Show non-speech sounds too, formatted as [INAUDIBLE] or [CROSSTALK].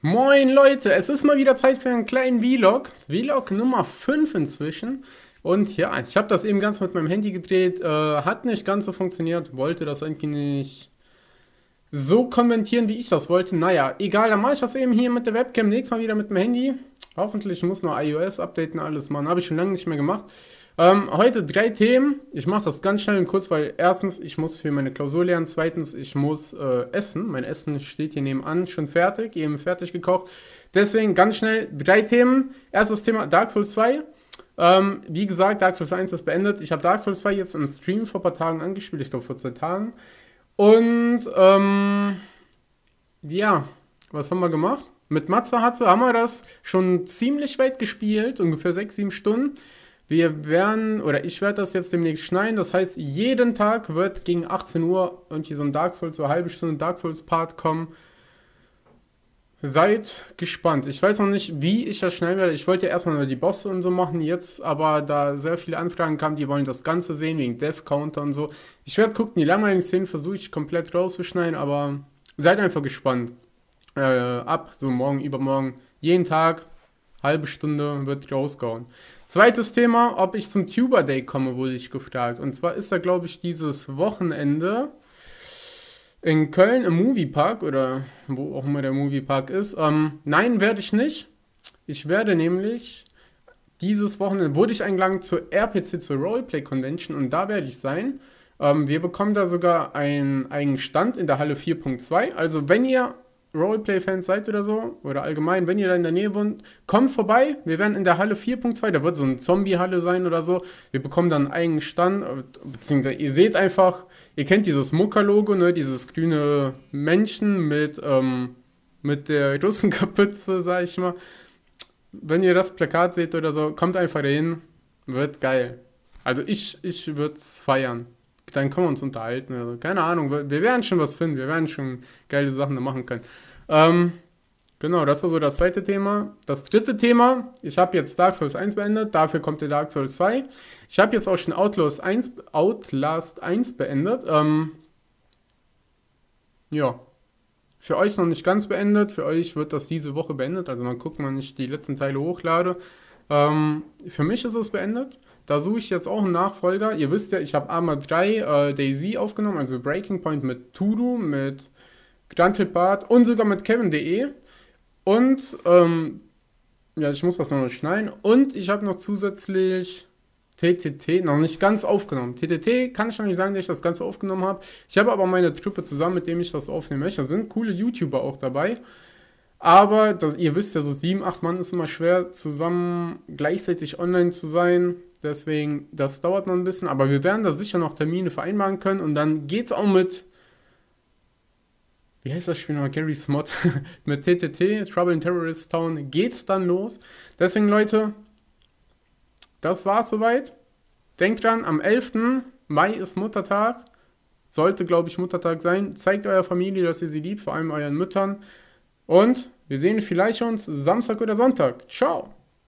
Moin Leute, es ist mal wieder Zeit für einen kleinen Vlog. Vlog Nummer 5 inzwischen. Und ja, ich habe das eben ganz mit meinem Handy gedreht. Äh, hat nicht ganz so funktioniert. Wollte das irgendwie nicht so kommentieren, wie ich das wollte. Naja, egal, dann mache ich das eben hier mit der Webcam. Nächstes Mal wieder mit dem Handy. Hoffentlich muss noch iOS updaten alles machen. Habe ich schon lange nicht mehr gemacht. Ähm, heute drei Themen. Ich mache das ganz schnell und kurz, weil erstens, ich muss für meine Klausur lernen. Zweitens, ich muss äh, essen. Mein Essen steht hier nebenan, schon fertig, eben fertig gekocht. Deswegen ganz schnell drei Themen. Erstes Thema Dark Souls 2. Ähm, wie gesagt, Dark Souls 1 ist beendet. Ich habe Dark Souls 2 jetzt im Stream vor ein paar Tagen angespielt, ich glaube vor zwei Tagen. Und ähm, ja, was haben wir gemacht? Mit Matze Hatze haben wir das schon ziemlich weit gespielt, ungefähr 6, 7 Stunden. Wir werden, oder ich werde das jetzt demnächst schneiden. Das heißt, jeden Tag wird gegen 18 Uhr irgendwie so ein Dark Souls, so eine halbe Stunde Dark Souls-Part kommen. Seid gespannt. Ich weiß noch nicht, wie ich das schneiden werde. Ich wollte ja erstmal nur die Bosse und so machen, jetzt aber da sehr viele Anfragen kamen, die wollen das Ganze sehen, wegen Death Counter und so. Ich werde gucken, die langweiligen Szenen versuche ich komplett rauszuschneiden, aber seid einfach gespannt. Äh, ab, so morgen, übermorgen, jeden Tag, halbe Stunde wird rausgehauen. Zweites Thema, ob ich zum Tuber Day komme, wurde ich gefragt. Und zwar ist da, glaube ich, dieses Wochenende in Köln im Moviepark oder wo auch immer der Moviepark ist. Ähm, nein, werde ich nicht. Ich werde nämlich dieses Wochenende, wurde ich eingeladen zur RPC, zur Roleplay Convention und da werde ich sein. Ähm, wir bekommen da sogar einen eigenen Stand in der Halle 4.2. Also wenn ihr Roleplay-Fans seid oder so, oder allgemein, wenn ihr da in der Nähe wohnt, kommt vorbei. Wir werden in der Halle 4.2, da wird so eine Zombie-Halle sein oder so. Wir bekommen dann einen eigenen Stand, beziehungsweise ihr seht einfach, ihr kennt dieses mucker logo ne, dieses grüne Menschen mit, ähm, mit der Russenkapitze, [LAUGHS] sag ich mal. Wenn ihr das Plakat seht oder so, kommt einfach dahin, wird geil. Also ich, ich würde es feiern dann können wir uns unterhalten. Also, keine Ahnung, wir, wir, werden schon was finden, wir werden schon geile Sachen da machen können. Ähm, genau, das war so das zweite Thema. Das dritte Thema, ich habe jetzt Dark Souls 1 beendet, dafür kommt der Dark Souls 2. Ich habe jetzt auch schon Outlast 1, Outlast 1 beendet. Ähm, ja, für euch noch nicht ganz beendet. Für euch wird das diese Woche beendet. Also mal gucken, wann ich die letzten Teile hochlade. Ähm, für mich ist es beendet. Da suche ich jetzt auch einen Nachfolger. Ihr wisst ja, ich habe Arma 3 äh, Daisy aufgenommen, also Breaking Point mit Tudu, mit Grantlepart und sogar mit Kevin.de. Und, ähm, ja, ich muss das noch schneiden. Und ich habe noch zusätzlich TTT noch nicht ganz aufgenommen. TTT kann ich noch nicht sagen, dass ich das Ganze aufgenommen habe. Ich habe aber meine Truppe zusammen, mit dem ich das aufnehmen möchte. Da sind coole YouTuber auch dabei. Aber das, ihr wisst ja, so 7, 8 Mann ist immer schwer, zusammen gleichzeitig online zu sein. Deswegen, das dauert noch ein bisschen, aber wir werden da sicher noch Termine vereinbaren können und dann geht's auch mit. Wie heißt das Spiel nochmal? Gary's [LAUGHS] Mod. mit TTT, Trouble in Terrorist Town, geht's dann los. Deswegen, Leute, das war's soweit. Denkt dran, am 11. Mai ist Muttertag. Sollte, glaube ich, Muttertag sein. Zeigt eurer Familie, dass ihr sie liebt, vor allem euren Müttern. Und wir sehen vielleicht uns Samstag oder Sonntag. Ciao!